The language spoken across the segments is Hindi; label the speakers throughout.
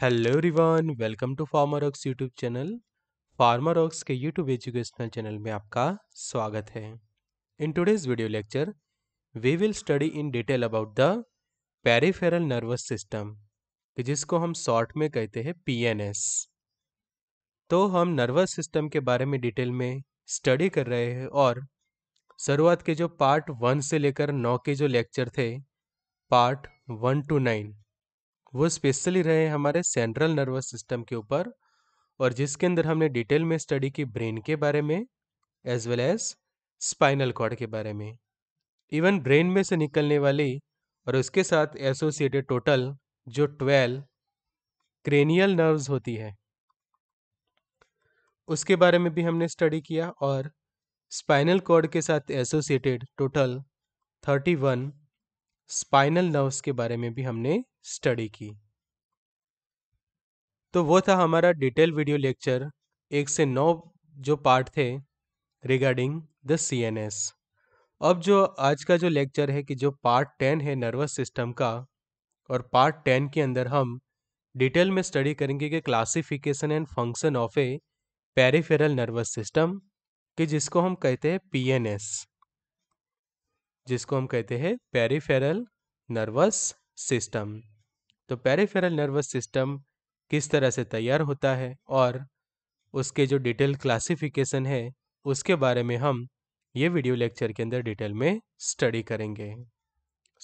Speaker 1: हेलो रिवान welcome to Pharmarox YouTube channel Pharmarox के यूट्यूब एजुकेशनल चैनल में आपका स्वागत है in today's video lecture we will study in detail about the peripheral nervous system जिसको हम शॉर्ट में कहते हैं पीएनएस तो हम नर्वस सिस्टम के बारे में डिटेल में स्टडी कर रहे हैं और शुरुआत के जो पार्ट वन से लेकर नौ के जो लेक्चर थे पार्ट वन टू नाइन वो स्पेशली रहे हमारे सेंट्रल नर्वस सिस्टम के ऊपर और जिसके अंदर हमने डिटेल में स्टडी की ब्रेन के बारे में as well as spinal cord के बारे में इवन ब्रेन में से निकलने वाली और उसके साथ एसोसिएटेड टोटल जो ट्वेल्व क्रेनियल नर्व्स होती है उसके बारे में भी हमने स्टडी किया और स्पाइनल कॉर्ड के साथ associated total thirty one spinal nerves के बारे में भी हमने स्टडी की तो वो था हमारा डिटेल वीडियो लेक्चर एक से नौ जो पार्ट थे regarding the C N S अब जो आज का जो लेक्चर है कि जो पार्ट टेन है नर्वस सिस्टम का और पार्ट टेन के अंदर हम डिटेल में स्टडी करेंगे कि classification and function of a peripheral nervous system कि जिसको हम कहते हैं पीएनएस जिसको हम कहते हैं पेरीफेरल नर्वस सिस्टम तो पेरीफेरल नर्वस सिस्टम किस तरह से तैयार होता है और उसके जो डिटेल क्लासिफिकेशन है उसके बारे में हम ये वीडियो लेक्चर के अंदर डिटेल में स्टडी करेंगे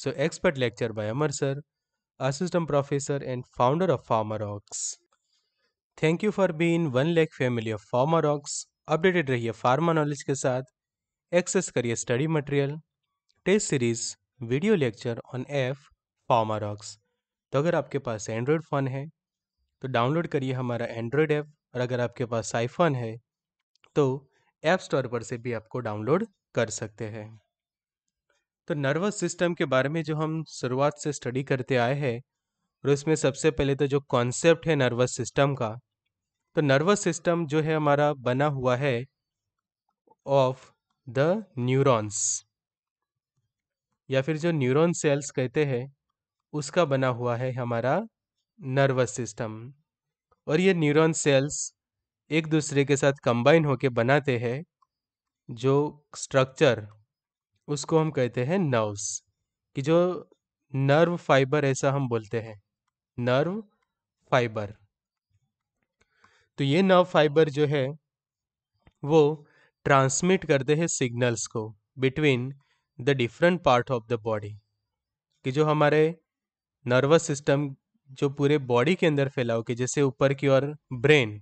Speaker 1: so expert lecture by Amar sir assistant professor and founder of Pharmarox. Thank you for being one lake family of Pharmarox. Updated रहिए फार्मा नॉलेज के साथ एक्सेस करिए study material test series video lecture on F pharma तो अगर आपके पास एंड्रॉयड फ़ोन है तो डाउनलोड करिए हमारा एंड्रॉयड ऐप और अगर आपके पास आईफोन है तो ऐप स्टोर पर से भी आपको डाउनलोड कर सकते हैं तो नर्वस सिस्टम के बारे में जो हम शुरुआत से स्टडी करते आए हैं और उसमें सबसे पहले तो जो कॉन्सेप्ट है नर्वस सिस्टम का तो नर्वस सिस्टम जो है हमारा बना हुआ है ऑफ द न्यूरॉन्स या फिर जो न्यूरॉन सेल्स कहते हैं उसका बना हुआ है हमारा नर्वस सिस्टम और ये न्यूरॉन सेल्स एक दूसरे के साथ कंबाइन होकर बनाते हैं जो स्ट्रक्चर उसको हम कहते हैं नर्व्स कि जो नर्व फाइबर ऐसा हम बोलते हैं नर्व फाइबर तो ये नर्व फाइबर जो है वो ट्रांसमिट करते हैं सिग्नल्स को between the different part of the body कि जो हमारे नर्वस सिस्टम जो पूरे बॉडी के अंदर फैला हो कि जैसे ऊपर की ओर ब्रेन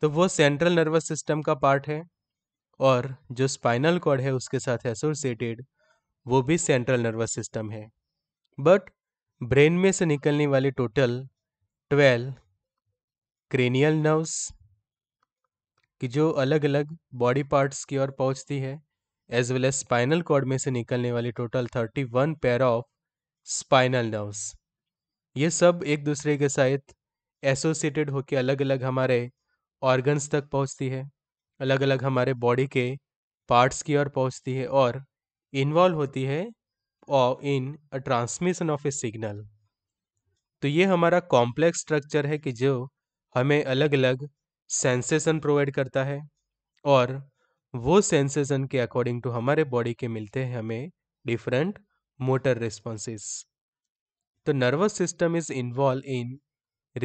Speaker 1: तो वो सेंट्रल नर्वस सिस्टम का पार्ट है और जो स्पाइनल कॉर्ड है उसके साथ एसोसिएटेड वो भी सेंट्रल नर्वस सिस्टम है बट ब्रेन में से निकलने वाले टोटल ट्वेल्व क्रेनियल नर्व्स की जो अलग अलग बॉडी पार्ट्स की ओर पहुंचती है as well as spinal cord में से निकलने वाली total thirty one pair of spinal nerves ये सब एक दूसरे के साथ एसोसिएटेड होकर अलग अलग हमारे ऑर्गन्स तक पहुंचती है अलग अलग हमारे बॉडी के पार्ट्स की ओर पहुंचती है और इन्वॉल्व होती है और in a transmission of a signal तो ये हमारा कॉम्प्लेक्स स्ट्रक्चर है कि जो हमें अलग अलग सेंसेशन प्रोवाइड करता है और वो सेंसेशन के अकॉर्डिंग टू हमारे बॉडी के मिलते हैं हमें डिफरेंट मोटर रिस्पॉन्सेस तो nervous system is involve in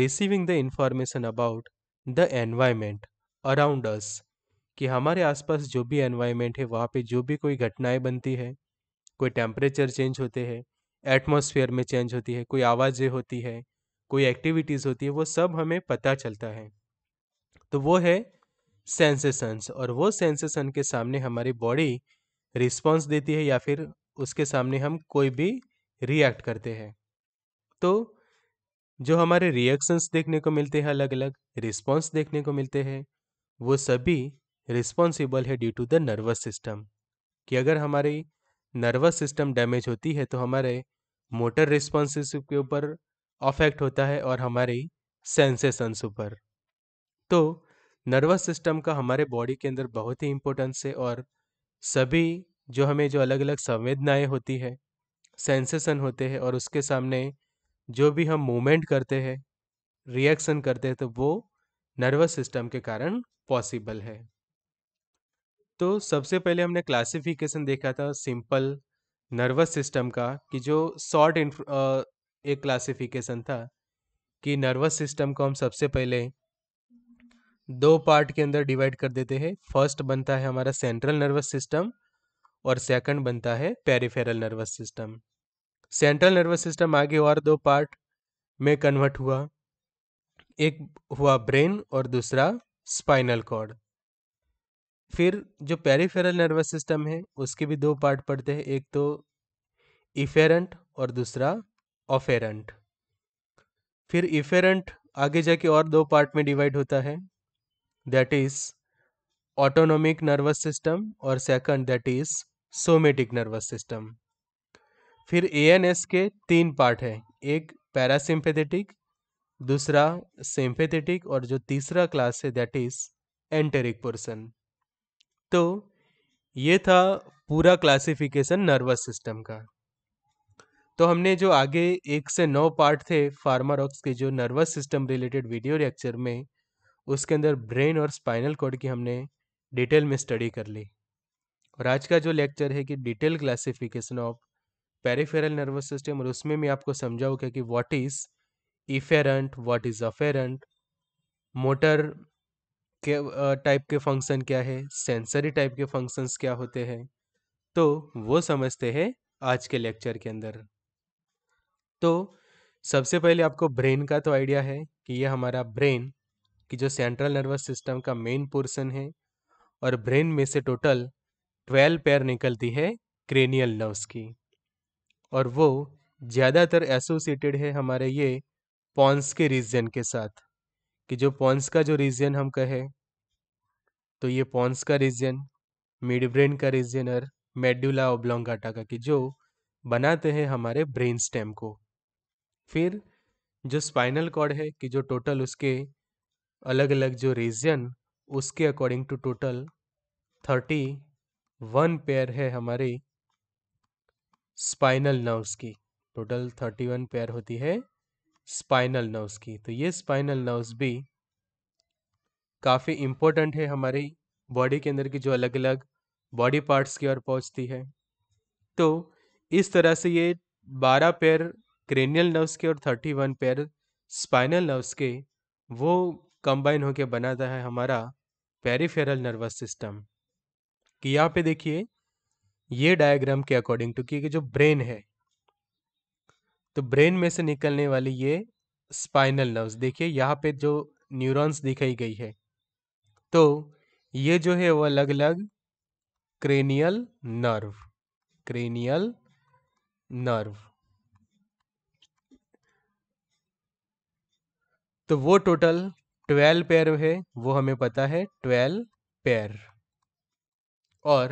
Speaker 1: receiving the information about the environment around us कि हमारे आसपास जो भी एनवायरमेंट है वहाँ पे जो भी कोई घटनाएं बनती है कोई टेम्परेचर चेंज होते हैं एटमोसफियर में चेंज होती है कोई आवाज़ें होती है कोई एक्टिविटीज़ होती है वो सब हमें पता चलता है तो वो है सेंसेशंस और वो सेंसेशन के सामने हमारी बॉडी रिस्पॉन्स देती है या फिर उसके सामने हम कोई भी रिएक्ट करते हैं तो जो हमारे रिएक्शंस देखने को मिलते हैं अलग अलग रिस्पॉन्स देखने को मिलते हैं वो सभी रिस्पॉन्सिबल है due to the nervous system कि अगर हमारी नर्वस सिस्टम डैमेज होती है तो हमारे मोटर रिस्पॉन्स के ऊपर अफेक्ट होता है और हमारी सेंसेशंस ऊपर तो नर्वस सिस्टम का हमारे बॉडी के अंदर बहुत ही इम्पोर्टेंस है और सभी जो हमें जो अलग अलग संवेदनाएं होती है सेंसेशन होते हैं और उसके सामने जो भी हम मूवमेंट करते हैं रिएक्शन करते हैं तो वो नर्वस सिस्टम के कारण पॉसिबल है तो सबसे पहले हमने क्लासिफिकेशन देखा था सिंपल नर्वस सिस्टम का कि जो शॉर्ट एक क्लासिफिकेशन था कि नर्वस सिस्टम को हम सबसे पहले दो पार्ट के अंदर डिवाइड कर देते हैं फर्स्ट बनता है हमारा सेंट्रल नर्वस सिस्टम और सेकंड बनता है peripheral nervous system central nervous system आगे और दो पार्ट में कन्वर्ट हुआ एक हुआ ब्रेन और दूसरा स्पाइनल कॉर्ड फिर जो पेरिफेरल नर्वस सिस्टम है उसके भी दो पार्ट पड़ते हैं एक तो इफेरेंट और दूसरा ऑफेरेंट फिर इफेरेंट आगे जाके और दो पार्ट में डिवाइड होता है that is autonomic nervous system और second that is somatic nervous system फिर ए एन एस के तीन पार्ट हैं एक पैरासिम्पेथेटिक दूसरा सिम्पेथेटिक और जो तीसरा क्लास है दैट इज एंटेरिक पोर्सन तो ये था पूरा क्लासिफिकेशन नर्वस सिस्टम का तो हमने जो आगे एक से नौ पार्ट थे फार्मारॉक्स के जो nervous system related video lecture में उसके अंदर ब्रेन और स्पाइनल कोड की हमने डिटेल में स्टडी कर ली और आज का जो लेक्चर है कि detail classification of peripheral nervous system और उसमें मैं आपको क्या कि what is efferent what is afferent motor के टाइप के फंक्शन क्या है सेंसरी टाइप के फंक्शंस क्या होते हैं तो वो समझते हैं आज के लेक्चर के अंदर तो सबसे पहले आपको ब्रेन का तो आइडिया है कि ये हमारा ब्रेन कि जो सेंट्रल नर्वस सिस्टम का मेन पोर्शन है और ब्रेन में से टोटल ट्वेल्व पैर निकलती है क्रेनियल नर्व्स की और वो ज़्यादातर एसोसिएटेड है हमारे ये पॉन्स के रीजन के साथ कि जो पॉन्स का जो रीजन हम कहे तो ये पॉन्स का रीजन मिड ब्रेन का रीजन और मेड्यूला ओब्लोंगाटा का कि जो बनाते हैं हमारे ब्रेन स्टेम को फिर जो स्पाइनल कॉर्ड है कि जो टोटल उसके अलग अलग जो रीजन उसके according to total thirty one pair है हमारी स्पाइनल नर्व्स की टोटल थर्टी वन पेयर होती है स्पाइनल नर्व्स की तो ये स्पाइनल नर्व्स भी काफ़ी इम्पोर्टेंट है हमारी बॉडी के अंदर की जो अलग अलग बॉडी पार्ट्स की ओर पहुंचती है तो इस तरह से ये बारह पेयर क्रेनियल नर्व्स के और thirty one pair spinal nerves के वो कंबाइन होकर बनाता है हमारा पेरीफेरल नर्वस सिस्टम कि यहाँ पे देखिए ये डायग्राम के अकॉर्डिंग टू कि जो ब्रेन है तो ब्रेन में से निकलने वाली ये स्पाइनल नर्व्स देखिए यहाँ पे जो न्यूरॉन्स दिखाई गई है तो ये जो है वो अलग अलग क्रेनियल नर्व क्रेनियल नर्व तो वो टोटल ट्वेल्व पेयर है वो हमें पता है ट्वेल्व पेयर और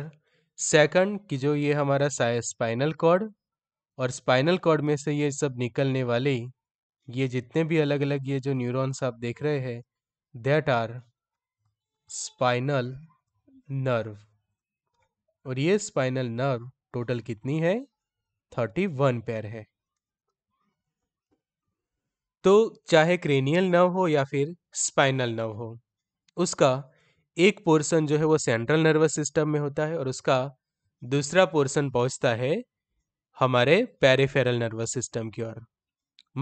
Speaker 1: सेकंड कि जो ये हमारा स्पाइनल कॉर्ड और स्पाइनल कॉर्ड में से ये सब निकलने वाले ये जितने भी अलग अलग ये जो न्यूरॉन्स आप देख रहे हैं दैट आर स्पाइनल नर्व और ये स्पाइनल नर्व टोटल कितनी है थर्टी वन पेयर है तो चाहे क्रेनियल नर्व हो या फिर स्पाइनल नर्व हो उसका एक पोर्शन जो है वो सेंट्रल नर्वस सिस्टम में होता है और उसका दूसरा पोर्शन पहुंचता है हमारे पेरिफेरल नर्वस सिस्टम की ओर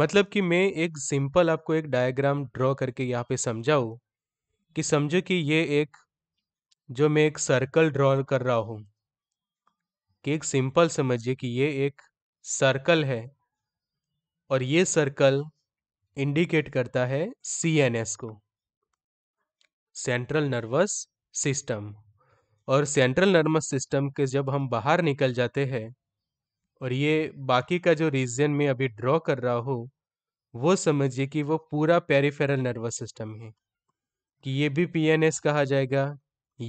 Speaker 1: मतलब कि मैं एक सिंपल आपको एक डायग्राम ड्रॉ करके यहाँ पे समझाऊँ कि समझो कि ये एक जो मैं एक सर्कल ड्रॉ कर रहा हूँ कि एक सिंपल समझिए कि ये एक सर्कल है और ये सर्कल इंडिकेट करता है एस को सेंट्रल नर्वस सिस्टम और सेंट्रल नर्वस सिस्टम के जब हम बाहर निकल जाते हैं और ये बाकी का जो रीजन में अभी ड्रॉ कर रहा हो वो समझिए कि वो पूरा पेरिफेरल नर्वस सिस्टम है कि ये भी एस कहा जाएगा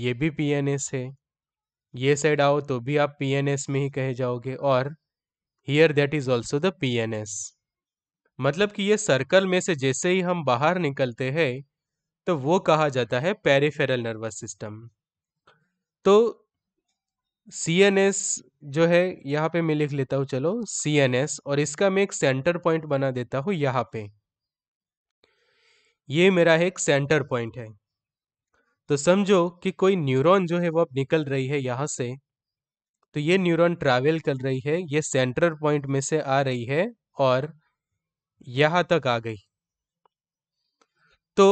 Speaker 1: ये भी एस है ये साइड आओ तो भी आप एस में ही कहे जाओगे और here that is also the P N S मतलब कि ये सर्कल में से जैसे ही हम बाहर निकलते हैं तो वो कहा जाता है पेरिफेरल नर्वस सिस्टम तो सी एन एस जो है यहाँ पे मैं लिख लेता हूँ चलो सी एन एस और इसका मैं एक सेंटर पॉइंट बना देता हूँ यहाँ पे ये मेरा एक सेंटर पॉइंट है तो समझो कि कोई न्यूरॉन जो है वो अब निकल रही है यहाँ से तो ये न्यूरॉन ट्रैवल कर रही है ये सेंटर पॉइंट में से आ रही है और यहां तक आ गई तो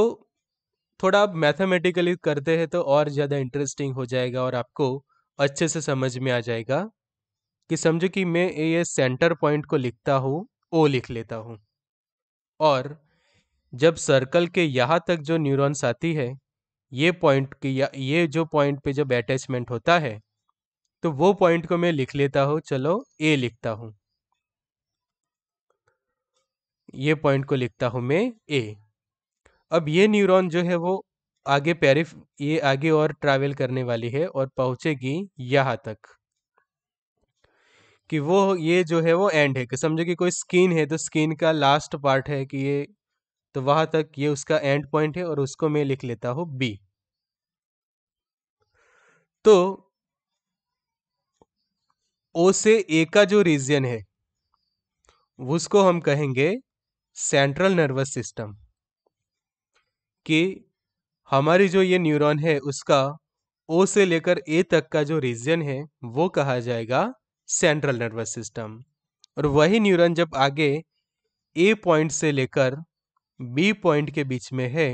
Speaker 1: थोड़ा आप मैथमेटिकली करते हैं तो और ज़्यादा इंटरेस्टिंग हो जाएगा और आपको अच्छे से समझ में आ जाएगा कि समझो कि मैं ये सेंटर पॉइंट को लिखता हूँ ओ लिख लेता हूँ और जब सर्कल के यहां तक जो न्यूरॉन्स आती है ये पॉइंट की या ये जो पॉइंट पे जब अटैचमेंट होता है तो वो पॉइंट को मैं लिख लेता हूँ चलो ए लिखता हूँ ये पॉइंट को लिखता हूँ मैं ए अब ये न्यूरॉन जो है वो आगे पैरिफ ये आगे और ट्रैवल करने वाली है और पहुंचेगी यहाँ तक कि वो ये जो है वो एंड है कि समझो कि कोई स्किन है तो स्किन का लास्ट पार्ट है कि ये तो वहां तक ये उसका एंड पॉइंट है और उसको मैं लिख लेता हूं बी तो ओ से ए का जो रीजन है उसको हम कहेंगे सेंट्रल नर्वस सिस्टम कि हमारी जो ये न्यूरॉन है उसका ओ से लेकर ए तक का जो रीजन है वो कहा जाएगा सेंट्रल नर्वस सिस्टम और वही न्यूरॉन जब आगे ए पॉइंट से लेकर बी पॉइंट के बीच में है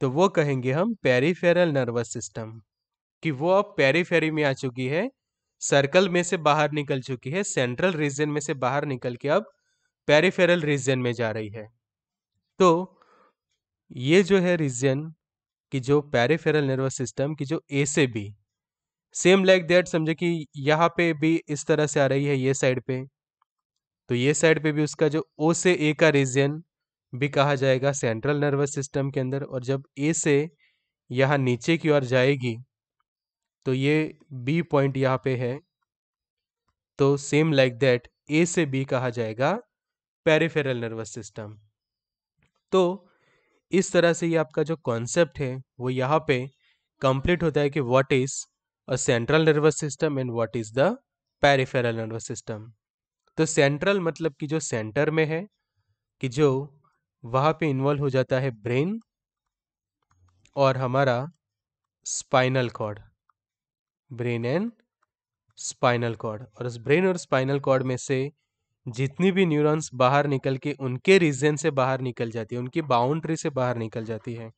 Speaker 1: तो वो कहेंगे हम पेरीफेरल नर्वस सिस्टम कि वो अब पेरीफेरी में आ चुकी है सर्कल में से बाहर निकल चुकी है सेंट्रल रीजन में से बाहर निकल के अब पेरिफेरल रीजन में जा रही है तो ये जो है रीजन कि जो पेरिफेरल नर्वस सिस्टम की जो ए से बी सेम लाइक दैट समझे कि यहाँ पे भी इस तरह से आ रही है ये साइड पे तो ये साइड पे भी उसका जो ओ से ए का रीजन भी कहा जाएगा सेंट्रल नर्वस सिस्टम के अंदर और जब ए से यहाँ नीचे की ओर जाएगी तो ये बी पॉइंट यहाँ पे है तो सेम लाइक दैट ए से बी कहा जाएगा पेरिफेरल नर्वस सिस्टम तो इस तरह से ये आपका जो कॉन्सेप्ट है वो यहाँ पे कंप्लीट होता है कि what is a central nervous system and what is the peripheral nervous system तो सेंट्रल मतलब कि जो सेंटर में है कि जो वहां पे इन्वॉल्व हो जाता है ब्रेन और हमारा spinal cord brain and spinal cord और उस ब्रेन और स्पाइनल कॉर्ड में से जितनी भी न्यूरॉन्स बाहर निकल के उनके रीजन से बाहर निकल जाती है उनकी बाउंड्री से बाहर निकल जाती है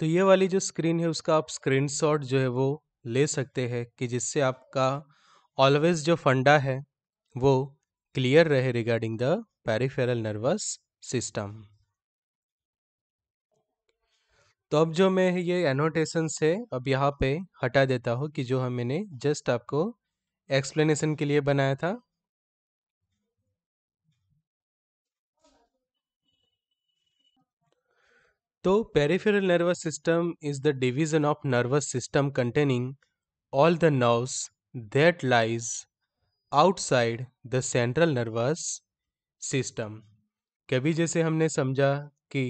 Speaker 1: तो ये वाली जो स्क्रीन है उसका आप स्क्रीन जो है वो ले सकते हैं कि जिससे आपका ऑलवेज जो फंडा है वो क्लियर रहे regarding the peripheral nervous system तो अब जो मैं ये एनोटेशन से अब यहाँ पे हटा देता हूँ कि जो हम मैंने जस्ट आपको एक्सप्लेनेशन के लिए बनाया था तो peripheral nervous system is the division of nervous system containing all the nerves that lies outside the central nervous system कभी जैसे हमने समझा कि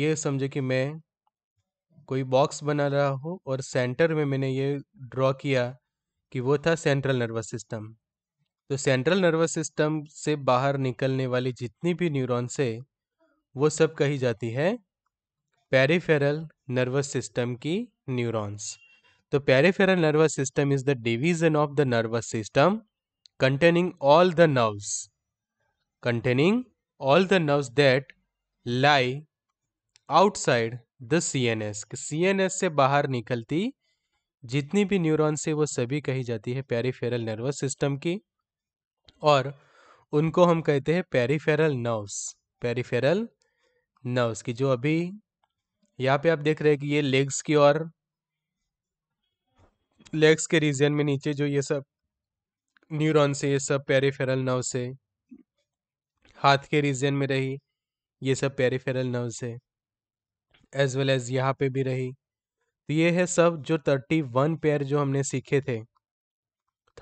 Speaker 1: ये समझे कि मैं कोई बॉक्स बना रहा हूँ और सेंटर में मैंने ये ड्रॉ किया कि वो था सेंट्रल नर्वस सिस्टम तो सेंट्रल नर्वस सिस्टम से बाहर निकलने वाली जितनी भी न्यूरॉन्स है वो सब कही जाती है पेरीफेरल नर्वस सिस्टम की न्यूरॉन्स तो peripheral nervous system is the division of the nervous system containing all the the nerves containing all the the C N S C N S से बाहर निकलती जितनी भी न्यूरॉन्स है वो सभी कही जाती है पेरीफेरल नर्वस सिस्टम की और उनको हम कहते हैं पेरीफेरल नर्व्स पेरीफेरल नर्व्स की जो अभी यहाँ पे आप देख रहे हैं कि ये लेग्स की और लेग्स के रीजन में नीचे जो ये सब न्यूरॉन से ये सब पेरिफेरल नर्व से हाथ के रीजन में रही ये सब पेरिफेरल नर्व से एज वेल एज यहाँ पे भी रही तो ये है सब जो थर्टी वन पेयर जो हमने सीखे थे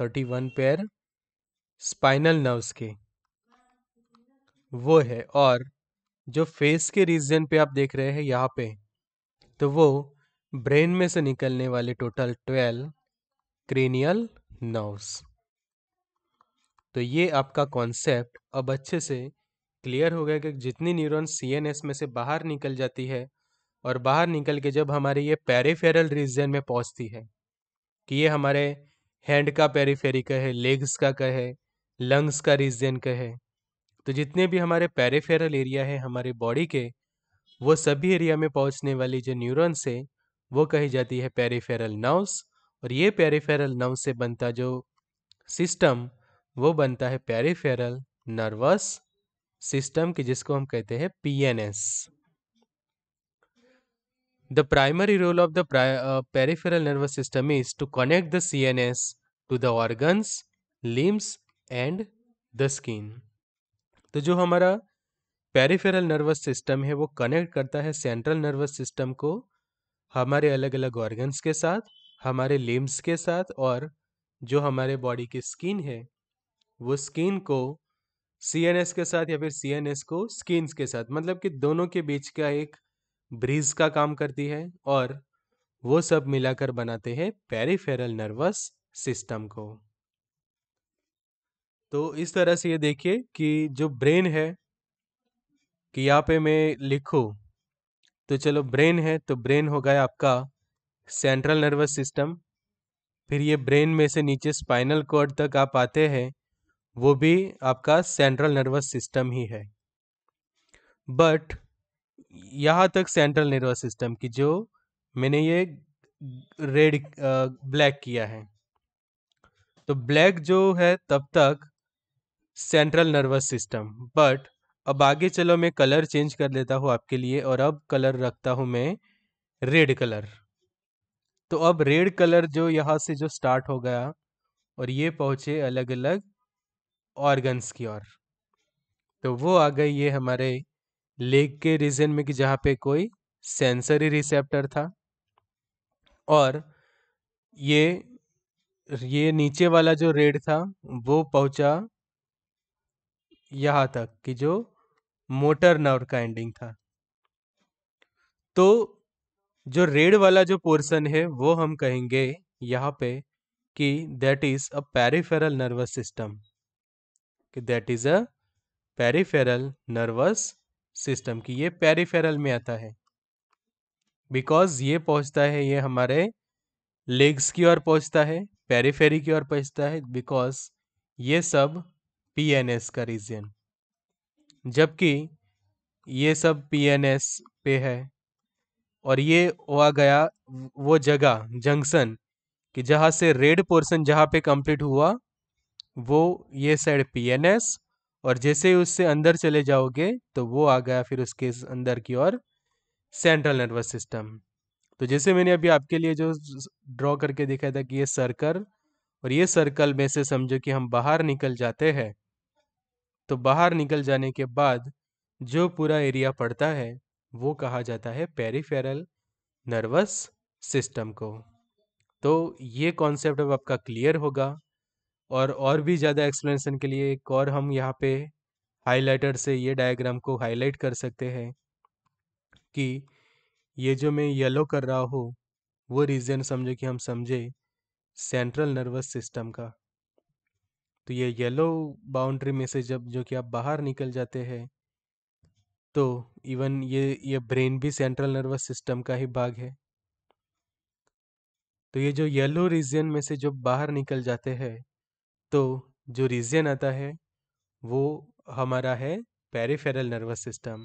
Speaker 1: thirty one pair spinal nerves के वो है और जो फेस के रीजन पे आप देख रहे हैं यहाँ पे तो वो ब्रेन में से निकलने वाले टोटल ट्वेल्व क्रेनियल नर्व्स तो ये आपका कॉन्सेप्ट अब अच्छे से क्लियर हो गया कि जितनी न्यूरॉन सीएनएस में से बाहर निकल जाती है और बाहर निकल के जब हमारे ये पेरिफेरल रीजन में पहुंचती है कि ये हमारे हैंड का पेरीफेरी का है लेग्स का का है लंग्स का रीजन का है तो जितने भी हमारे पेरिफेरल एरिया है हमारे बॉडी के वो सभी एरिया में पहुंचने वाली जो न्यूरॉन्स है वो कही जाती है पेरीफेरल नर्व्स और ये पेरीफेरल नर्व से बनता जो सिस्टम वो बनता है पेरीफेरल नर्वस सिस्टम की जिसको हम कहते हैं PNS the primary role of the uh, nervous system is to connect the CNS to the organs limbs and the skin तो जो हमारा पेरिफेरल नर्वस सिस्टम है वो कनेक्ट करता है सेंट्रल नर्वस सिस्टम को हमारे अलग अलग ऑर्गन्स के साथ हमारे लिम्स के साथ और जो हमारे बॉडी की स्किन है वो स्किन को सी के साथ या फिर सी को स्किन के साथ मतलब कि दोनों के बीच का एक ब्रीज का काम करती है और वो सब मिलाकर बनाते हैं पेरिफेरल नर्वस सिस्टम को तो इस तरह से ये देखिए कि जो ब्रेन है कि यहाँ पे मैं लिखूँ तो चलो ब्रेन है तो ब्रेन हो गया आपका सेंट्रल नर्वस सिस्टम फिर ये ब्रेन में से नीचे स्पाइनल कॉर्ड तक आप आते हैं वो भी आपका सेंट्रल नर्वस सिस्टम ही है बट यहाँ तक सेंट्रल नर्वस सिस्टम की जो मैंने ये रेड ब्लैक किया है तो ब्लैक जो है तब तक सेंट्रल नर्वस सिस्टम बट अब आगे चलो मैं कलर चेंज कर लेता हूँ आपके लिए और अब कलर रखता हूँ मैं रेड कलर तो अब रेड कलर जो यहाँ से जो स्टार्ट हो गया और ये पहुँचे अलग अलग ऑर्गन्स की ओर तो वो आ गई ये हमारे लेग के रीजन में कि जहाँ पे कोई सेंसरी रिसेप्टर था और ये ये नीचे वाला जो रेड था वो पहुँचा यहाँ तक कि जो मोटर नर्व का एंडिंग था तो जो रेड वाला जो पोर्शन है वो हम कहेंगे यहाँ पे कि that is a peripheral nervous system कि that is a peripheral nervous system कि ये पेरिफेरल में आता है बिकॉज ये पहुंचता है ये हमारे लेग्स की ओर पहुंचता है पेरीफेरी की ओर पहुंचता है बिकॉज ये सब पीएनएस का रीजन जबकि ये सब पीएनएस पे है और ये हुआ गया वो जगह जंक्शन कि जहाँ से रेड पोर्शन जहाँ पे कंप्लीट हुआ वो ये साइड पीएनएस और जैसे ही उससे अंदर चले जाओगे तो वो आ गया फिर उसके अंदर की ओर सेंट्रल नर्वस सिस्टम तो जैसे मैंने अभी आपके लिए जो ड्रॉ करके दिखाया था कि ये सर्कल और ये सर्कल में से समझो कि हम बाहर निकल जाते हैं तो बाहर निकल जाने के बाद जो पूरा एरिया पड़ता है वो कहा जाता है पेरीफेरल नर्वस सिस्टम को तो ये कॉन्सेप्ट अब आपका क्लियर होगा और और भी ज़्यादा एक्सप्लेनेशन के लिए एक और हम यहाँ पे हाइलाइटर से ये डायग्राम को हाईलाइट कर सकते हैं कि ये जो मैं येलो कर रहा हूँ वो रीज़न समझो कि हम समझे सेंट्रल नर्वस सिस्टम का तो ये येलो बाउंड्री में से जब जो कि आप बाहर निकल जाते हैं तो इवन ये ये ब्रेन भी सेंट्रल नर्वस सिस्टम का ही भाग है तो ये जो येलो रीजन में से जब बाहर निकल जाते हैं तो जो रीजन आता है वो हमारा है पेरिफेरल नर्वस सिस्टम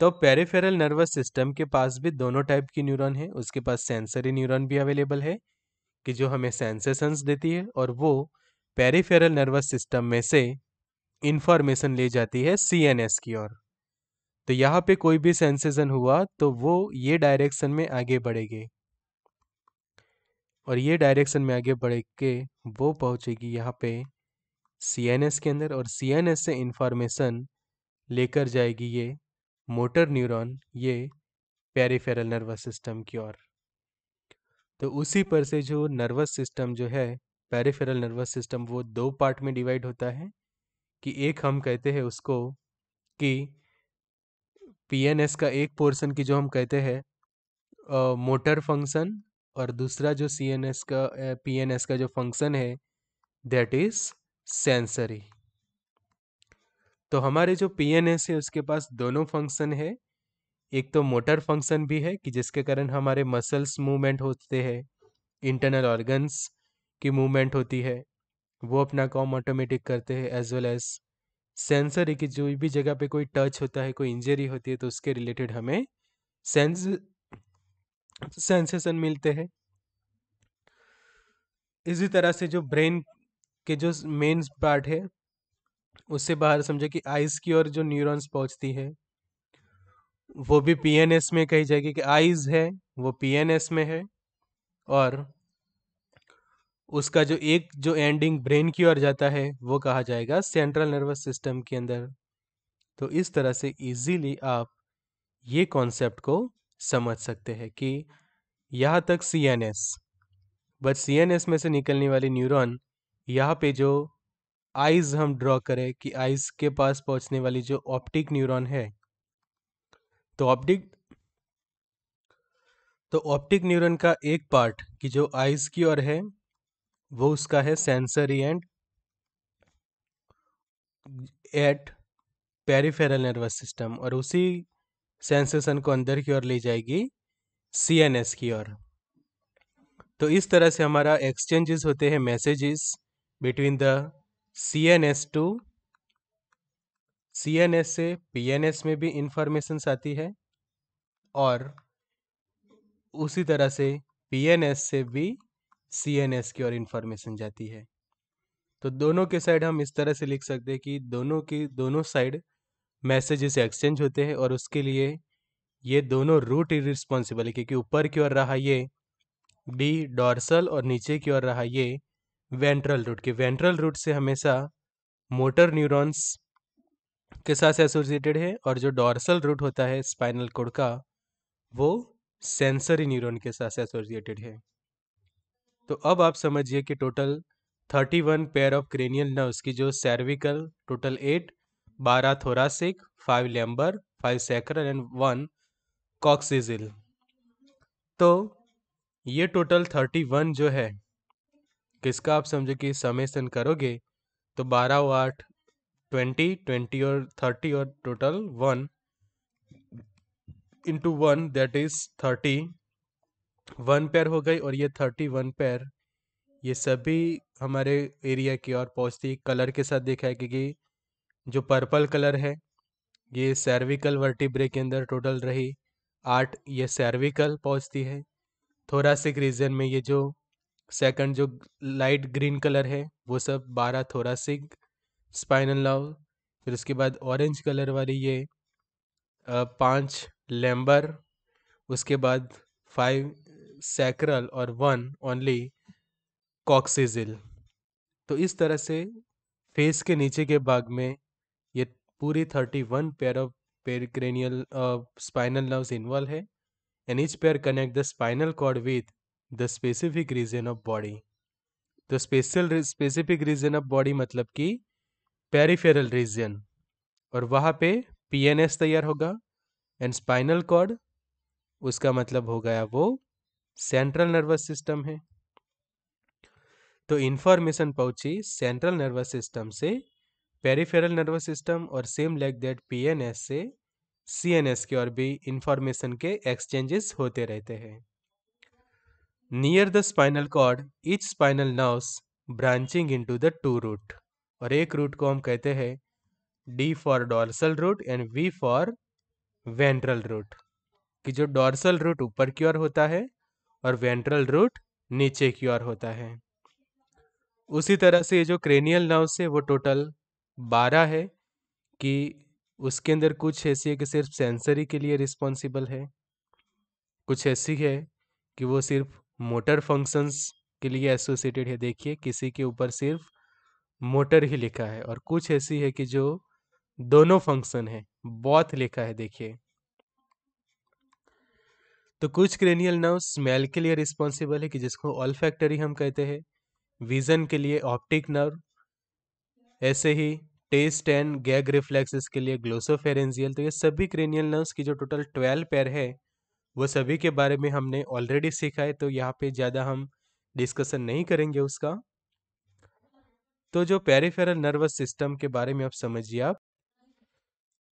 Speaker 1: तो पेरिफेरल नर्वस सिस्टम के पास भी दोनों टाइप की न्यूरॉन है उसके पास सेंसरी न्यूरॉन भी अवेलेबल है कि जो हमें सेंसेशंस देती है और वो पेरीफेरल नर्वस सिस्टम में से इंफॉर्मेशन ले जाती है सीएनएस की ओर तो यहाँ पे कोई भी सेंसेशन हुआ तो वो ये डायरेक्शन में आगे बढ़ेगी और ये डायरेक्शन में आगे बढ़ के वो पहुँचेगी यहाँ पे सीएनएस के अंदर और सीएनएस से इंफॉर्मेशन लेकर जाएगी ये मोटर न्यूरॉन ये पेरीफेरल नर्वस सिस्टम की ओर तो उसी पर से जो नर्वस सिस्टम जो है पेरिफेरल नर्वस सिस्टम वो दो पार्ट में डिवाइड होता है कि एक हम कहते हैं उसको कि पीएनएस का एक पोर्शन की जो हम कहते हैं मोटर फंक्शन और दूसरा जो सीएनएस का पीएनएस का जो फंक्शन है दैट इज सेंसरी तो हमारे जो पीएनएस है उसके पास दोनों फंक्शन है एक तो मोटर फंक्शन भी है कि जिसके कारण हमारे मसल्स मूवमेंट होते हैं इंटरनल ऑर्गन्स की मूवमेंट होती है वो अपना काम ऑटोमेटिक करते हैं एज वेल एज सेंसर है कि जो भी जगह पे कोई टच होता है कोई इंजरी होती है तो उसके रिलेटेड हमें सेंस सेंसेशन मिलते हैं इसी तरह से जो ब्रेन के जो मेन पार्ट है उससे बाहर समझो कि आइज की ओर जो न्यूरॉन्स पहुंचती है वो भी पीएनएस में कही जाएगी कि आइज है वो पीएनएस में है और उसका जो एक जो एंडिंग ब्रेन की ओर जाता है वो कहा जाएगा सेंट्रल नर्वस सिस्टम के अंदर तो इस तरह से इजीली आप ये कॉन्सेप्ट को समझ सकते हैं कि यहाँ तक C N S but C N S में से निकलने वाली न्यूरॉन यहाँ पे जो आइज हम ड्रॉ करें कि आइज के पास पहुँचने वाली जो ऑप्टिक न्यूरॉन है तो ऑप्टिक तो ऑप्टिक न्यूरॉन का एक पार्ट कि जो आइज की ओर है वो उसका है sensory and at peripheral nervous system और उसी सेंसेशन को अंदर की ओर ले जाएगी सीएनएस की ओर तो इस तरह से हमारा एक्सचेंजेस होते हैं messages between the C N S to C N S से पी एन एस में भी इंफॉर्मेशन आती है और उसी तरह से पी एन एस से भी सी एन एस की ओर इन्फॉर्मेशन जाती है तो दोनों के साइड हम इस तरह से लिख सकते हैं कि दोनों की दोनों साइड मैसेजेस एक्सचेंज होते हैं और उसके लिए ये दोनों रूट रिस्पॉन्सिबल है क्योंकि ऊपर की ओर रहा ये डी डॉर्सल और नीचे की ओर रहा ये वेंट्रल रूट के वेंट्रल रूट से हमेशा मोटर न्यूरॉन्स के साथ एसोसिएटेड है और जो डॉर्सल रूट होता है स्पाइनल कोड का वो सेंसरी न्यूरॉन के साथ एसोसिएटेड है तो अब आप समझिए कि total thirty one pair of cranial nerves की जो सर्विकल टोटल एट बारह thoracic five lumbar five sacral and one coccygeal तो ये टोटल थर्टी वन जो है किसका आप समझो कि समेसन करोगे तो बारह और आठ ट्वेंटी ट्वेंटी और थर्टी और total one into one that is thirty one pair हो गई और ये थर्टी वन पेयर ये सभी हमारे एरिया की ओर पहुँचती कलर के साथ देखा है क्योंकि जो पर्पल कलर है ये सर्विकल वर्टिब्रे के अंदर टोटल रही आठ ये सर्विकल पहुँचती है थोरासिक रीजन में ये जो सेकंड जो लाइट ग्रीन कलर है वो सब बारह थोरासिक स्पाइनल लाव फिर उसके बाद ऑरेंज कलर वाली ये पाँच लेम्बर उसके बाद फाइव सैक्रल और वन ओनली कॉक्सिजिल तो इस तरह से फेस के नीचे के भाग में ये पूरी thirty one pair of pericranial spinal nerves involve है and each pair connect the spinal cord with the specific region of body तो special specific region of body मतलब कि पेरिफेरल रीजन और वहाँ पे पीएनएस तैयार होगा एंड स्पाइनल कॉर्ड उसका मतलब हो गया वो सेंट्रल नर्वस सिस्टम है तो इंफॉर्मेशन पहुंची सेंट्रल नर्वस सिस्टम से पेरिफेरल नर्वस सिस्टम और सेम लाइक दैट पीएनएस से सीएनएस के और भी इंफॉर्मेशन के एक्सचेंजेस होते रहते हैं near the spinal cord each spinal nerves branching into the two root और एक रूट को हम कहते हैं D for dorsal root and V for ventral root कि जो डॉर्सल रूट ऊपर की ओर होता है और वेंट्रल रूट नीचे की ओर होता है उसी तरह से ये जो क्रेनियल नर्व्स है वो टोटल बारह है कि उसके अंदर कुछ ऐसी है कि सिर्फ सेंसरी के लिए रिस्पॉन्सिबल है कुछ ऐसी है कि वो सिर्फ मोटर फंक्शंस के लिए एसोसिएटेड है देखिए किसी के ऊपर सिर्फ मोटर ही लिखा है और कुछ ऐसी है कि जो दोनों फंक्शन है बॉथ लिखा है देखिए तो कुछ क्रेनियल नर्व स्मेल के लिए रिस्पॉन्सिबल है कि जिसको ऑल फैक्टरी हम कहते हैं विजन के लिए ऑप्टिक नर्व ऐसे ही टेस्ट एंड गैग रिफ्लेक्सेस के लिए ग्लोसोफेरेंजियल तो ये सभी क्रेनियल नर्व्स की जो टोटल ट्वेल्व पैर है वो सभी के बारे में हमने ऑलरेडी सीखा है तो यहाँ पे ज़्यादा हम डिस्कशन नहीं करेंगे उसका तो जो पेरीफेरल नर्वस सिस्टम के बारे में आप समझिए आप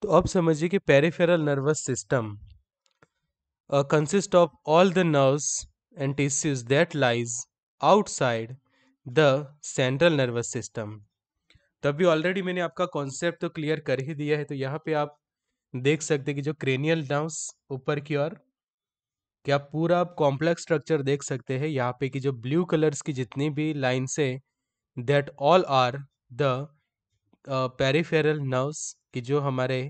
Speaker 1: तो अब समझिए कि peripheral nervous system uh, consist of all the nerves and tissues that lies outside the central nervous system तभी ऑलरेडी मैंने आपका कॉन्सेप्ट तो क्लियर कर ही दिया है तो यहाँ पे आप देख सकते हैं कि जो क्रेनियल नर्व्स ऊपर की ओर क्या पूरा आप कॉम्प्लेक्स स्ट्रक्चर देख सकते हैं यहाँ पे कि जो ब्लू कलर्स की जितनी भी लाइन से that all are the peripheral nerves कि जो हमारे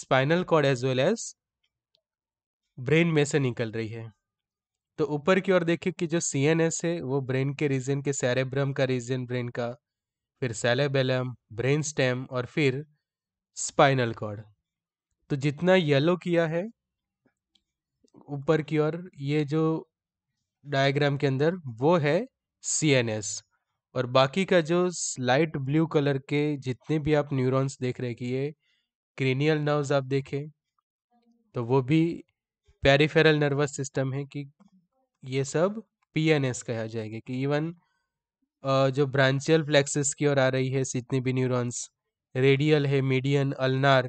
Speaker 1: spinal cord as well as brain में से निकल रही है तो ऊपर की ओर देखिए कि जो सी एन एस है वो ब्रेन के रीजन के सेरेब्रम का रीजन ब्रेन का फिर सेलेबेलम ब्रेन स्टेम और फिर स्पाइनल कॉर्ड तो जितना येलो किया है ऊपर की ओर ये जो डायग्राम के अंदर वो है सी एन एस और बाकी का जो लाइट ब्लू कलर के जितने भी आप न्यूरॉन्स देख रहे कि ये क्रीनियल नर्व्स आप देखें तो वो भी पेरिफेरल नर्वस सिस्टम है कि ये सब पी एन एस कहा जाएगा कि इवन जो ब्रांचियल फ्लैक्सिस की ओर आ रही है जितनी भी न्यूरॉन्स रेडियल है मीडियन अल्नार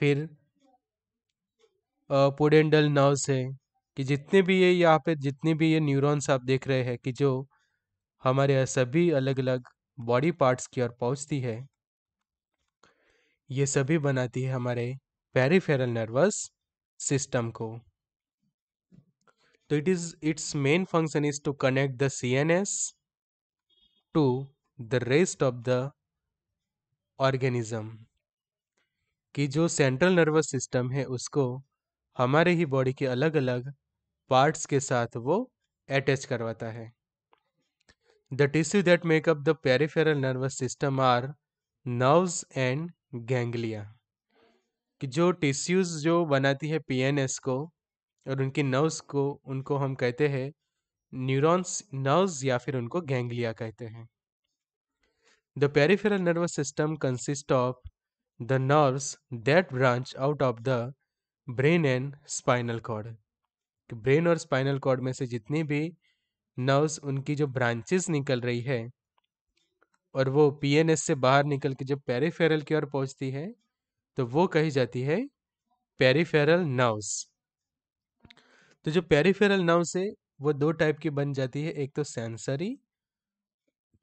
Speaker 1: फिर पोडेंडल नर्व्स है कि जितने भी ये यहाँ पे जितने भी ये न्यूरॉन्स आप देख रहे हैं कि जो हमारे सभी अलग अलग बॉडी पार्ट्स की ओर पहुँचती है ये सभी बनाती है हमारे पेरीफेरल नर्वस सिस्टम को तो it its main function is to connect the C N S to the rest of the organism कि जो सेंट्रल नर्वस सिस्टम है उसको हमारे ही बॉडी के अलग अलग पार्ट्स के साथ वो अटैच करवाता है the tissue that make up the peripheral nervous system are nerves and ganglia कि जो टिश्यूज़ जो बनाती है पीएनएस को और उनके नर्व्स को उनको हम कहते हैं न्यूरॉन्स नर्व्स या फिर उनको गैंग्लिया कहते हैं the peripheral nervous system consist of the nerves that branch out of the brain and spinal cord brain और स्पाइनल कॉर्ड में से जितनी भी नर्व्स उनकी जो ब्रांचेस निकल रही है और वो पीएनएस से बाहर निकल के जब पेरिफेरल की ओर पहुंचती है तो वो कही जाती है पेरीफेरल नर्व्स तो जो पेरीफेरल नर्व्स है वो दो टाइप की बन जाती है एक तो सेंसरी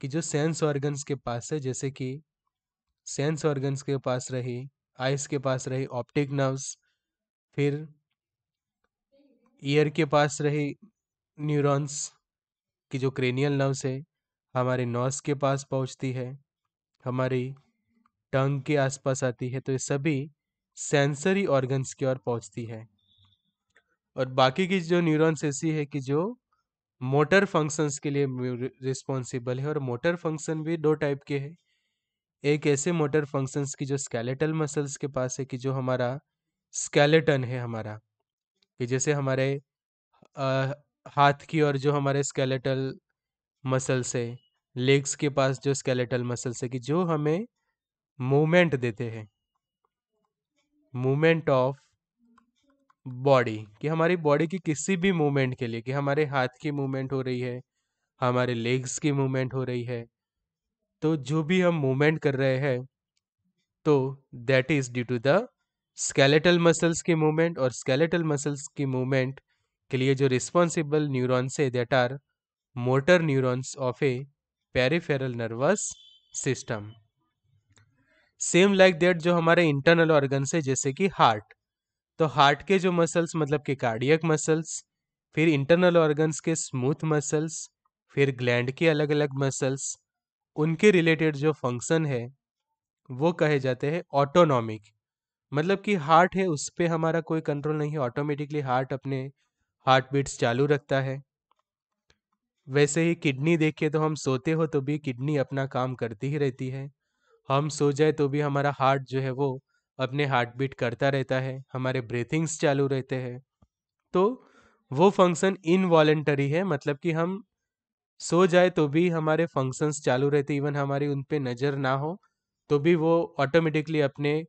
Speaker 1: कि जो सेंस ऑर्गन्स के पास है जैसे कि सेंस ऑर्गन्स के पास रही आइस के पास रही ऑप्टिक नर्व्स फिर ईयर के पास रही न्यूरॉन्स की जो क्रेनियल नर्व्स है हमारे नोस के पास पहुंचती है हमारी टंग के आसपास आती है तो ये सभी सेंसरी ऑर्गन्स की ओर पहुंचती है और बाकी की जो न्यूरॉन्स ऐसी है कि जो मोटर फंक्शंस के लिए रिस्पॉन्सिबल है और मोटर फंक्शन भी दो टाइप के हैं एक ऐसे मोटर फंक्शंस की जो स्केलेटल मसल्स के पास है कि जो हमारा स्केलेटन है हमारा कि जैसे हमारे आ, हाथ की और जो हमारे स्केलेटल मसल्स है लेग्स के पास जो स्केलेटल मसल्स है कि जो हमें मूवमेंट देते हैं मूवमेंट ऑफ बॉडी कि हमारी बॉडी की किसी भी मूवमेंट के लिए कि हमारे हाथ की मूवमेंट हो रही है हमारे लेग्स की मूवमेंट हो रही है तो जो भी हम मूवमेंट कर रहे हैं तो that is due to the skeletal muscles की मूवमेंट और स्केलेटल मसल्स की मूवमेंट के लिए जो रिस्पॉन्सिबल न्यूरॉन्स है that are motor neurons of a peripheral nervous system same like that जो हमारे इंटरनल ऑर्गन है जैसे कि हार्ट तो हार्ट के जो मसल्स मतलब कि कार्डियक मसल्स फिर इंटरनल ऑर्गन्स के स्मूथ मसल्स फिर ग्लैंड के अलग अलग मसल्स उनके रिलेटेड जो फंक्शन है वो कहे जाते हैं ऑटोनॉमिक मतलब कि हार्ट है उस पर हमारा कोई कंट्रोल नहीं है ऑटोमेटिकली हार्ट अपने हार्ट बीट्स चालू रखता है वैसे ही किडनी देखिए तो हम सोते हो तो भी किडनी अपना काम करती ही रहती है हम सो जाए तो भी हमारा हार्ट जो है वो अपने हार्ट बीट करता रहता है हमारे ब्रीथिंग्स चालू रहते हैं तो वो फंक्शन इनवॉलेंटरी है मतलब कि हम सो जाए तो भी हमारे फंक्शंस चालू रहते इवन हमारी उन पर नज़र ना हो तो भी वो ऑटोमेटिकली अपने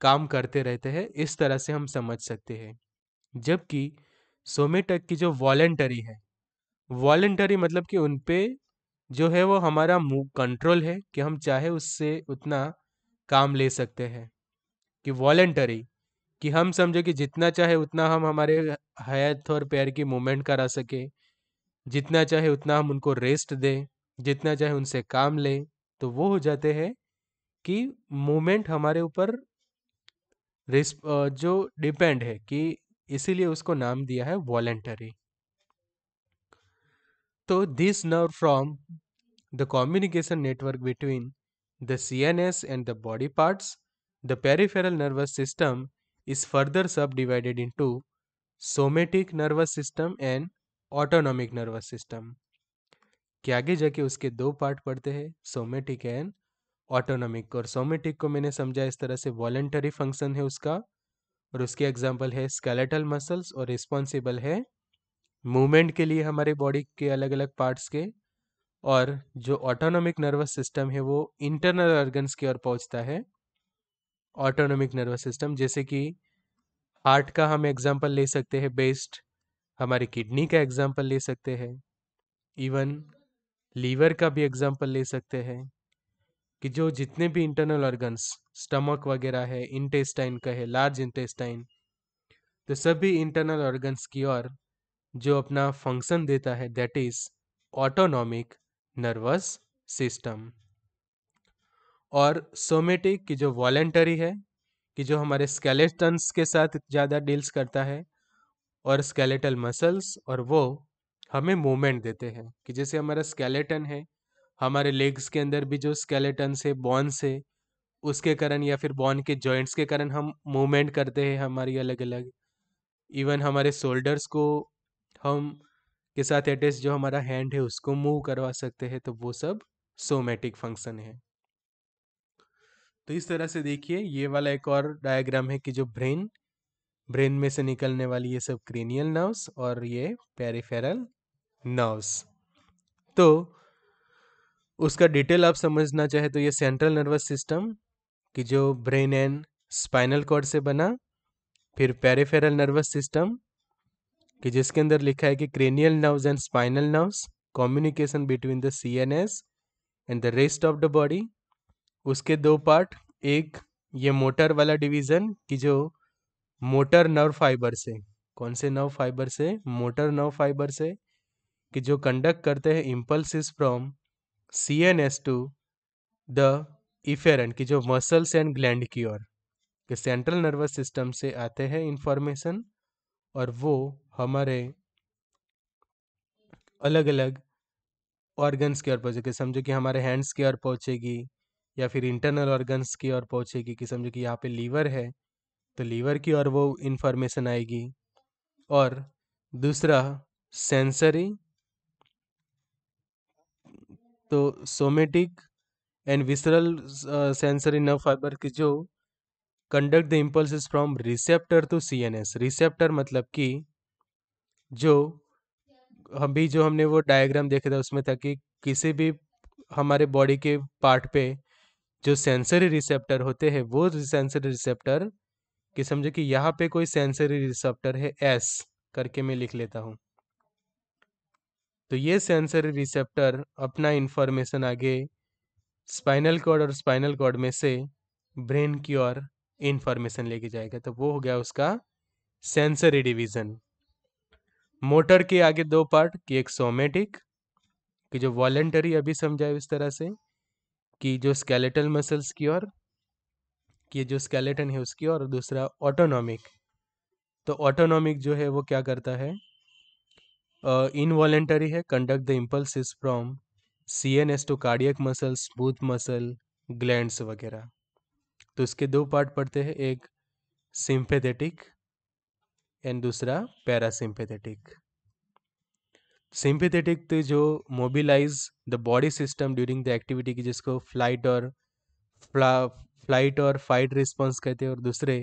Speaker 1: काम करते रहते हैं इस तरह से हम समझ सकते हैं जबकि सोमेटक की जो वॉलेंटरी है वॉलेंटरी मतलब कि उन पे जो है वो हमारा मूव कंट्रोल है कि हम चाहे उससे उतना काम ले सकते हैं कि वॉलेंटरी कि हम समझो कि जितना चाहे उतना हम हमारे हयात और पैर की मूवमेंट करा सके जितना चाहे उतना हम उनको रेस्ट दें जितना चाहे उनसे काम लें तो वो हो जाते हैं कि मूवमेंट हमारे ऊपर जो डिपेंड है कि इसीलिए उसको नाम दिया है वॉलेंटरी तो this nerve from the communication network between the CNS and the body parts, the peripheral nervous system is further subdivided into somatic nervous system and autonomic nervous system के आगे जाके उसके दो पार्ट पढ़ते हैं सोमेटिक एंड ऑटोनॉमिक और सोमेटिक को मैंने समझा इस तरह से वॉलेंटरी फंक्शन है उसका और उसके एग्जाम्पल है स्केलेटल मसल्स और रिस्पॉन्सिबल है मूवमेंट के लिए हमारे बॉडी के अलग अलग पार्ट्स के और जो ऑटोनोमिक नर्वस सिस्टम है वो इंटरनल ऑर्गन्स की ओर पहुंचता है ऑटोनोमिक नर्वस सिस्टम जैसे कि हार्ट का हम एग्जाम्पल ले सकते हैं बेस्ट हमारी किडनी का एग्जाम्पल ले सकते हैं इवन लीवर का भी एग्जाम्पल ले सकते हैं कि जो जितने भी इंटरनल ऑर्गन्स स्टमक वगैरह है इंटेस्टाइन का है लार्ज इंटेस्टाइन तो सभी इंटरनल ऑर्गन्स की ओर जो अपना फंक्शन देता है that is autonomic nervous system और सोमेटिक की जो वॉलेंटरी है कि जो हमारे स्केलेटन्स के साथ ज़्यादा डील्स करता है और स्केलेटल मसल्स और वो हमें मूवमेंट देते हैं कि जैसे हमारा स्केलेटन है हमारे लेग्स के अंदर भी जो स्केलेटन से बॉन से उसके कारण या फिर बॉन के जॉइंट्स के कारण हम मूवमेंट करते हैं हमारी अलग अलग इवन हमारे शोल्डर्स को हम के साथ एटैच जो हमारा हैंड है उसको मूव करवा सकते हैं तो वो सब सोमेटिक फंक्शन है तो इस तरह से देखिए ये वाला एक और डायग्राम है कि जो ब्रेन ब्रेन में से निकलने वाली ये सब क्रेनियल नर्व्स और ये पेरिफेरल नर्व्स तो उसका डिटेल आप समझना चाहे तो ये सेंट्रल नर्वस सिस्टम कि जो ब्रेन एंड स्पाइनल कॉर्ड से बना फिर पेरिफेरल नर्वस सिस्टम कि जिसके अंदर लिखा है कि cranial nerves and spinal nerves communication between the C N S and the rest of the body उसके दो पार्ट एक ये मोटर वाला डिवीज़न कि जो मोटर नर्व फाइबर से कौन से नर्व फाइबर से मोटर नर्व फाइबर से कि जो कंडक्ट करते हैं impulses from C N S to the efferent कि जो मसल्स एंड ग्लैंड की ओर कि सेंट्रल नर्वस सिस्टम से आते हैं इंफॉर्मेशन और वो हमारे अलग अलग ऑर्गन्स की ओर पहुँचेगी समझो कि हमारे हैंड्स की ओर पहुँचेगी या फिर इंटरनल ऑर्गन्स की ओर पहुँचेगी कि समझो कि यहाँ पे लीवर है तो लीवर की ओर वो इन्फॉर्मेशन आएगी और दूसरा सेंसरी तो somatic and visceral sensory nerve fibre की जो conduct the impulse from receptor to C N S receptor मतलब कि जो हम भी जो हमने वो डायग्राम देखे था उसमें था कि किसी भी हमारे बॉडी के पार्ट पे जो सेंसरी रिसेप्टर होते हैं वो सेंसरी रिसेप्टर कि समझो कि यहाँ पे कोई सेंसरी रिसेप्टर है एस करके मैं लिख लेता हूँ तो ये सेंसरी रिसेप्टर अपना इंफॉर्मेशन आगे स्पाइनल कॉर्ड और स्पाइनल कॉर्ड में से ब्रेन की ओर इंफॉर्मेशन लेके जाएगा तो वो हो गया उसका सेंसरी डिवीजन मोटर के आगे दो पार्ट कि एक सोमेटिक कि जो वॉलेंटरी अभी समझाए इस तरह से कि जो स्केलेटल मसल्स की ओर कि जो स्केलेटन है उसकी और दूसरा ऑटोनॉमिक तो ऑटोनॉमिक जो है वो क्या करता है इनवॉलेंटरी uh, है conduct the impulse from C N S to cardiac muscles बूथ मसल ग्लैंड्स वगैरह तो इसके दो पार्ट पड़ते हैं एक सिंपेथेटिक एंड दूसरा पैरासिम्पेथेटिक सिंपेथेटिक तो जो mobilize the body system during the activity की जिसको फ्लाइट और फ्ला फ्लाइट और फाइट रिस्पॉन्स कहते हैं और दूसरे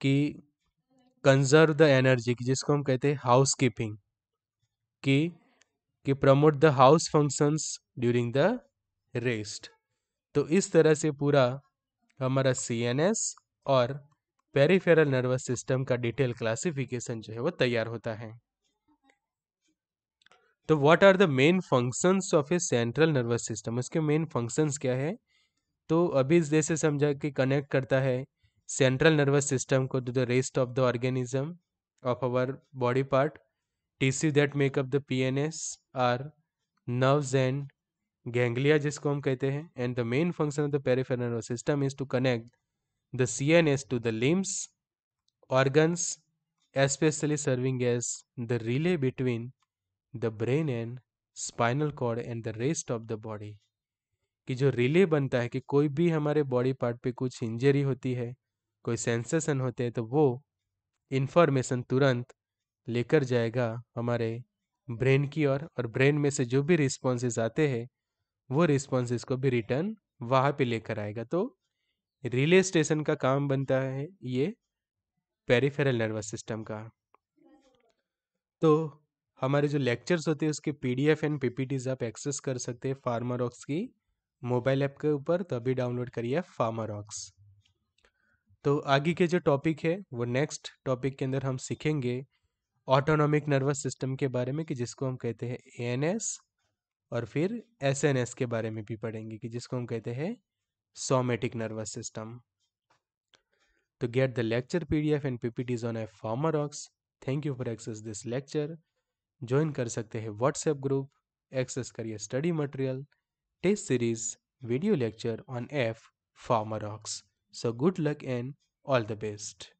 Speaker 1: कि कंजर्व द एनर्जी की जिसको हम कहते हैं हाउस कीपिंग की कि promote the house functions during the rest तो इस तरह से पूरा हमारा सी और पेरीफेरल नर्वस सिस्टम का डिटेल क्लासिफिकेशन जो है वो तैयार होता है तो what are the main functions of a central nervous system उसके मेन फंक्शंस क्या है तो अभी जैसे समझा कि कनेक्ट करता है सेंट्रल नर्वस सिस्टम को to the rest of the organism of our body part टीसी that make up N S are nerves and ganglia जिसको हम कहते हैं and the main function of the peripheral nervous system is to connect the C N S to the limbs organs especially serving as the relay between the brain and spinal cord and the rest of the body कि जो रिले बनता है कि कोई भी हमारे बॉडी पार्ट पे कुछ इंजरी होती है कोई सेंसेशन होते हैं तो वो इन्फॉर्मेशन तुरंत लेकर जाएगा हमारे ब्रेन की ओर और, और ब्रेन में से जो भी रिस्पॉन्सेज आते हैं वो रिस्पॉन्सेज को भी रिटर्न वहाँ पे लेकर आएगा तो रिले स्टेशन का काम बनता है ये पेरिफेरल नर्वस सिस्टम का तो हमारे जो लेक्चर्स होते हैं उसके पीडीएफ एंड पीपीटीज आप एक्सेस कर सकते हैं फार्मारॉक्स की मोबाइल ऐप के ऊपर तो अभी डाउनलोड करिए फार्मारॉक्स तो आगे के जो टॉपिक है वो नेक्स्ट टॉपिक के अंदर हम सीखेंगे ऑटोनॉमिक नर्वस सिस्टम के बारे में कि जिसको हम कहते हैं ए एन एस और फिर एस एन एस के बारे में भी पढ़ेंगे कि जिसको हम कहते हैं somatic nervous system get the lecture P D F and PDF on a former ox thank you for access this lecture join कर सकते हैं व्हाट्सएप ग्रुप एक्सेस करिए study material test series video lecture on F ox so good luck and all the best